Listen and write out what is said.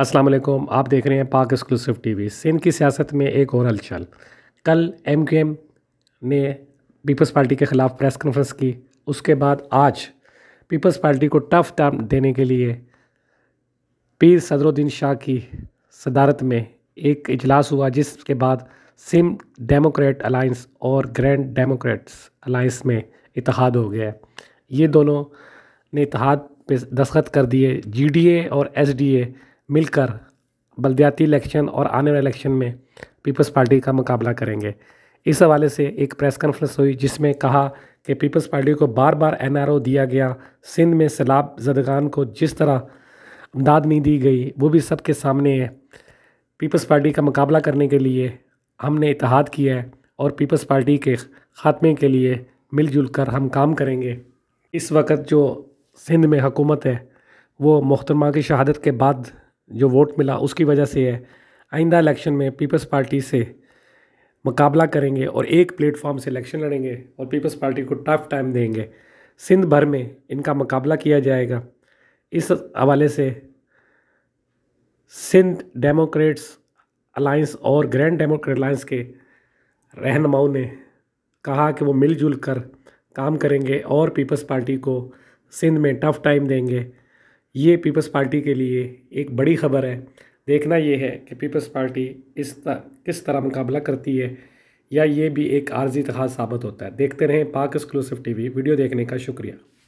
अस्सलाम वालेकुम आप देख रहे हैं पाक एक्सक्लूसिव टीवी सिंध की सियासत में एक और हलचल कल एमकेएम ने पीपल्स पार्टी के ख़िलाफ़ प्रेस कॉन्फ्रेंस की उसके बाद आज पीपल्स पार्टी को टफ टर्म देने के लिए पीर सदरुद्दीन शाह की सदारत में एक इजलास हुआ जिसके बाद सिम डेमोक्रेट अलाइंस और ग्रैंड डेमोक्रेट्स अलाइंस में इतिहाद हो गया ये दोनों ने इतिहाद पे दस्खत कर दिए जीडीए और एसडीए मिलकर बलदियाती इलेक्शन और आने वाले इलेक्शन में पीपल्स पार्टी का मुकाबला करेंगे इस हवाले से एक प्रेस कॉन्फ्रेंस हुई जिसमें कहा कि पीपल्स पार्टी को बार बार एन दिया गया सिंध में सैलाब जदगान को जिस तरह इमदाद नहीं दी गई वो भी सबके सामने है पीपल्स पार्टी का मुकाबला करने के लिए हमने इतिहाद किया है और पीपल्स पार्टी के ख़ात्मे के लिए मिलजुल कर हम काम करेंगे इस वक्त जो सिंध में हुकूमत है वो मोहतरमा की शहादत के बाद जो वोट मिला उसकी वजह से है आइंदा इलेक्शन में पीपल्स पार्टी से मुकाबला करेंगे और एक प्लेटफॉर्म से इलेक्शन लड़ेंगे और पीपल्स पार्टी को टफ टाइम देंगे सिंध भर में इनका मुकाबला किया जाएगा इस हवाले से सिंध डेमोक्रेट्स अलाइंस और ग्रैंड डेमोक्रेट अलाइंस के रहनुमाओं ने कहा कि वो मिलजुल कर काम करेंगे और पीपल्स पार्टी को सिंध में टफ टाइम देंगे ये पीपल्स पार्टी के लिए एक बड़ी खबर है देखना ये है कि पीपल्स पार्टी इस तर, किस तरह मुकाबला करती है या ये भी एक आर्जी तखाद साबित होता है देखते रहें पाक एक्सक्लूसिव टीवी वीडियो देखने का शुक्रिया